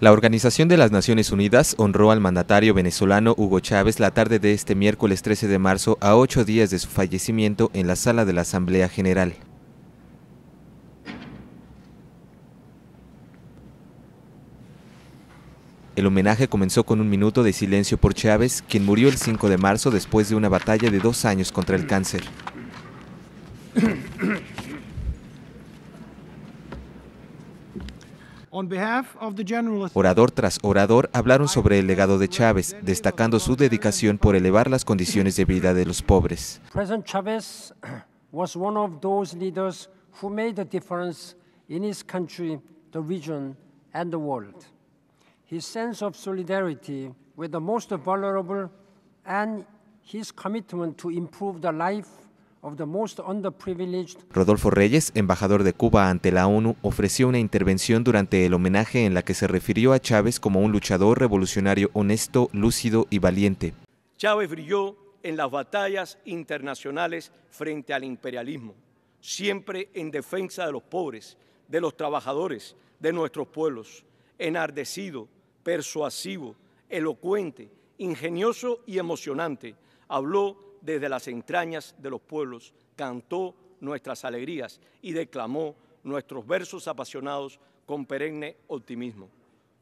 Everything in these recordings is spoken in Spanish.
La Organización de las Naciones Unidas honró al mandatario venezolano Hugo Chávez la tarde de este miércoles 13 de marzo a ocho días de su fallecimiento en la sala de la Asamblea General. El homenaje comenzó con un minuto de silencio por Chávez, quien murió el 5 de marzo después de una batalla de dos años contra el cáncer. Orador tras orador hablaron sobre el legado de Chávez, destacando su dedicación por elevar las condiciones de vida de los pobres. President Chávez was one of those leaders who made a difference in his country, the region and the world. His sense of solidarity with the most vulnerable and his commitment to improve the life Rodolfo Reyes, embajador de Cuba ante la ONU, ofreció una intervención durante el homenaje en la que se refirió a Chávez como un luchador revolucionario honesto, lúcido y valiente. Chávez brilló en las batallas internacionales frente al imperialismo, siempre en defensa de los pobres, de los trabajadores, de nuestros pueblos, enardecido, persuasivo, elocuente, ingenioso y emocionante. Habló desde las entrañas de los pueblos, cantó nuestras alegrías y declamó nuestros versos apasionados con perenne optimismo.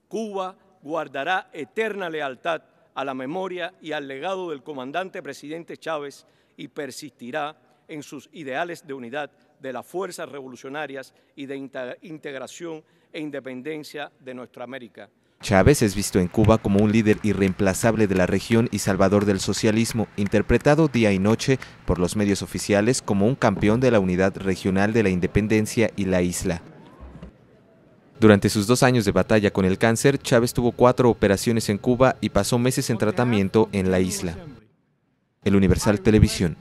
Cuba guardará eterna lealtad a la memoria y al legado del comandante presidente Chávez y persistirá en sus ideales de unidad de las fuerzas revolucionarias y de integración e independencia de nuestra América. Chávez es visto en Cuba como un líder irreemplazable de la región y salvador del socialismo, interpretado día y noche por los medios oficiales como un campeón de la unidad regional de la independencia y la isla. Durante sus dos años de batalla con el cáncer, Chávez tuvo cuatro operaciones en Cuba y pasó meses en tratamiento en la isla. El Universal Televisión.